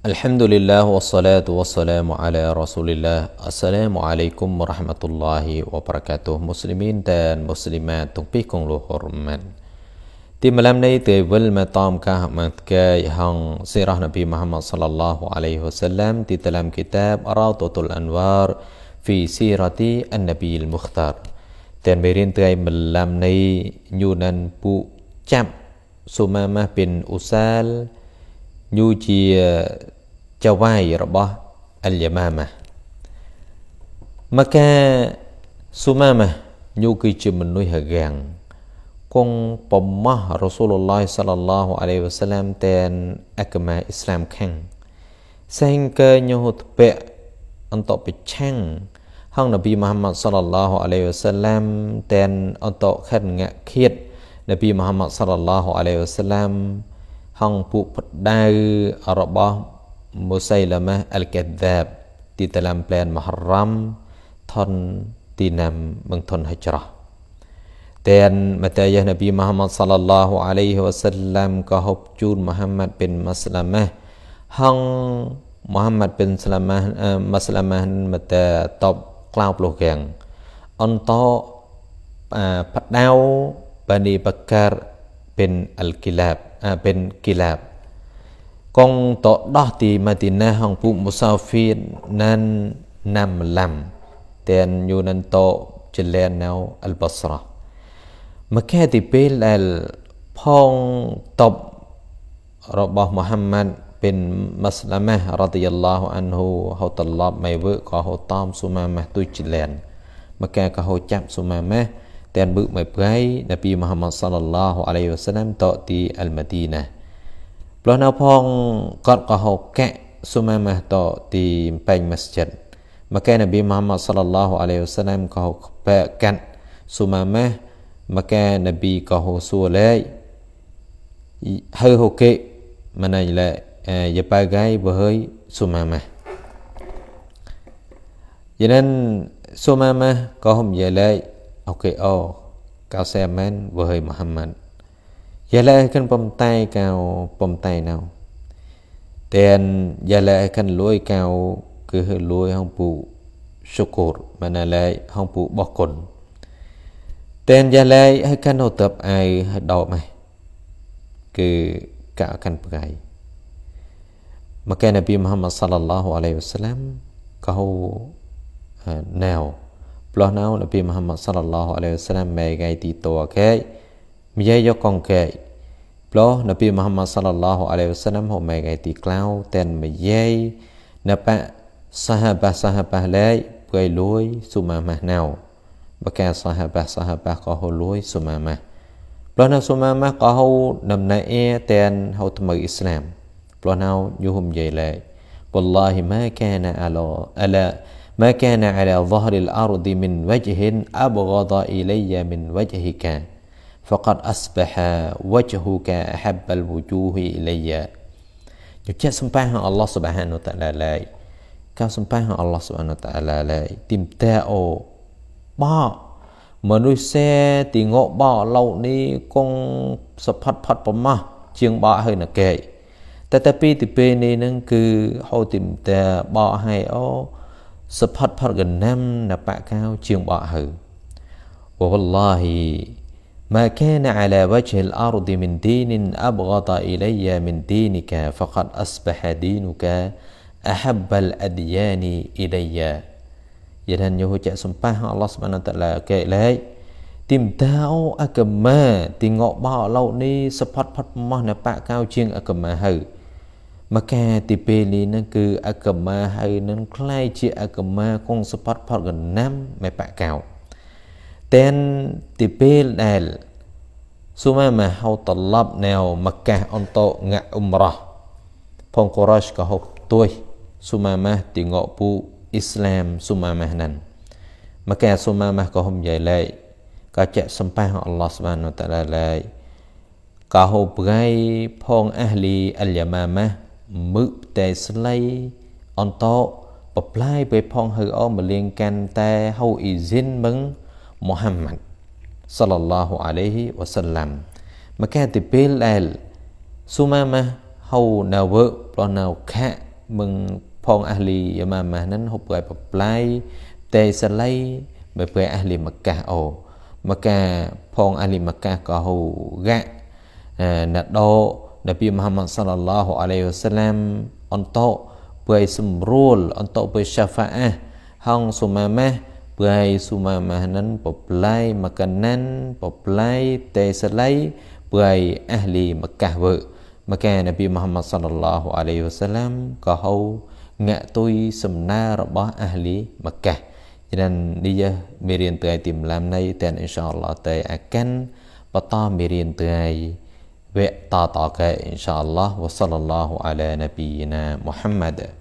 الحمد لله والصلاة والسلام على رسول الله السلام عليكم ورحمة الله وبركاته مسلمين dan مسلمات تنبيكم لهرمان تي ملام ني تي ول مطام كه كاي هن سيرة نبي محمد صلى الله عليه وسلم تي تلام كتاب راطة الأنوار في سيرة النبي المختار تن ميرين تي ملام ني نيونان بو جام سماما بن أسال យូជាចៅវាយរបស់អលយាម៉ាម៉ាមកកាស៊ូម៉ាម៉ាយូគឺជាមនុស្សហកាំងគង់ប្រម៉ោះរ៉ូស៊ូលឡោះសាឡឡោះអាឡៃវ៉ាសាឡាមតែនអកម៉ាអ៊ីស្លាមខាំងសែងកើញូទពៈអន្តបិឆាំងហងនប៊ីមូហាម៉ាត់សាឡឡោះអាឡៃវ៉ាសាឡាមតែនអន្តខិនងាក់ឃាតនប៊ីមូហាម៉ាត់សាឡឡោះអាឡៃវ៉ាសាឡាមហងពួកផ្ដៅរបស់មូសៃឡាម៉ាអលកាដាបទីតាឡាំប្លែនមហរ៉ាំថនទីណាំមងថនហិច្រោះតែនមតាយះនប៊ីមហាម៉ាត់សលឡាហ៍អាឡៃហ៊ីវ៉ាសាឡាំក៏ហប់ជូនមហាម៉ាត់បិនម៉ាស្លាម៉ាហងមហាម៉ាត់បិនស្លាម៉ាម៉ាស្លាម៉ាមតាតបក្លោបលោកកាំងអន្តោផ្ដៅបានីបកាเป็นอัลกิลาบเป็นกิลาบកងតដោះទីម៉ាទីណាហងពុមុសាហ្វៀនណានណាំឡាំតែនយូនន្តោចលែនណៅអលបស្រាមកែទីពេលអលផងតបរបស់មូហាំម៉ាត់เป็นมัสลามะรดิยัลลอฮุอันฮูเขาตลอดไม่เวอร์ก็เขาตอมสุมามะตุจแลนมาแกก็เขาจับสุมามะ dan bu mepai Nabi Muhammad sallallahu alaihi wasallam to ti al Madinah ploh na phong kot ko ho ka sumamah to ti peng masjid Mà maka Nabi Muhammad sallallahu alaihi wasallam ko pa kan mà maka Nabi ko ho su lai hơi hồ kệ mà này là à, giờ ba gái vừa hơi sumama vậy nên sumama có hôm về lại OKO cao xe men với Muhammad Giờ lệ cần bầm tay cao bầm tay nào Tên giờ lệ cần lôi cao cứ hơi lôi hông phụ sô cột mà nà lệ hông phụ bó cồn Tên giờ lệ hơi cần hồ tập ai hơi đọc mày Cứ cả cần bgai Maka Nabi Muhammad sallallahu alaihi wasallam kau uh, now ប្លោះណៅនប៊ីមហាម៉ាត់សល្លឡោះអាឡៃហ៊ីវសាឡាមមេកៃទីតោកេមីយយកកងកេប្លោះនប៊ីមហាម៉ាត់សល្លឡោះអាឡៃហ៊ីវសាឡាមហូមេកៃទីក្លោតែនមីយណបសហបសហបឡៃព្រៃលួយសុមាម៉ាស់ណៅបកាសហបសហបកោហូលួយសុមាម៉ាស់ប្លោះណៅសុមាម៉ាស់កោហូដំណៃអេតែនហូថ្មីអ៊ីស្លាមប្លោះណៅយូហុំយាយឡៃ والله ما كان على ألا ما كان على ظهر الأرض من وجه أبغض إلي من وجهك فقد أصبح وجهك أحب الوجوه إلي ជជាសម្បាអល់ឡោះសុបហានុតអាឡាយកោសម្បាអល់ឡោះសុបហានុតអាឡាយទីមតាអូបោមនុស្សេទីងោបោឡោនេះគង់សផាត់ផាត់ប្រមាស់ជាងបោហើយណកេតែតែពីទីពេលនេះនឹងគឺហោទីមតាបោហើយអូសផតផតកណាំណបកៅជាងបកហើវវឡោះ ما كان على وجه الأرض من دين أبغض إلي من دينك فقد أصبح دينك أحب الأديان إلي យថាញោចសម្ប៉ះអល់ឡោះសុបណាតាឡាកេលេកទីមតោអកមាទីងកបោឡោនេះសផតផតម៉ោះណបកៅជាងអកមាហើមកកាទីពេលនេះនឹងគឺអកមាហើយនឹងคล้ายជាអកមាគង់សពតផតកណាំមេបកោតែនទីពេលដែលសុមាមហៅតឡប់ណែវមកកាអន្តងអ៊ុំរ៉ះផងកូរ៉ាស់ក៏ហុកទួយសុមាមទីងកពូអ៊ីស្លាមសុមាមណានមកកាសុមាមក៏ហុំយ៉ៃលែកក៏ចាក់សម្ប៉ះអល់ឡោះស្បានតាឡាលែកក៏ហូបប្រៃផងអះលីអលយ៉ាម៉ាម៉ាមឹកផ្ទៃស្លៃអន្តោបប្លាយពេលផងហៅអមលៀងកាន់តែហៅអ៊ីស៊ីនមឹងមូហាំម៉ាត់សាឡឡោះអាឡៃហ៊ីវ៉ាសាឡាំមកែទីពេលអែលស៊ូម៉ាម៉ាហៅណាវើប្រណៅខៈមឹងផងអាហ្លីយ៉ាម៉ាម៉ាហ្នឹងហូបប្រែបប្លាយតេសឡៃបើប្រែអាហ្លីមកកាអូមកកាផងអាហ្លីមកកាក៏ហូរៈណាដោ Nabi Muhammad sallallahu alaihi wasallam untuk puai semrul untuk puai syafaah hang sumamah puai sumamah nan populai makanan populai teselai puai ahli Mekah we maka Nabi Muhammad sallallahu alaihi wasallam ka hau ngak tuy សំណើរបស់ ahli Mekah ฉะนั้นนี่ยะมีเรียนเตยติมลามในแต่อินชาอัลลอฮ์เตยอากันปตอมีเรียนเตย وطاطاك إن شاء الله وصلى الله على نبينا محمد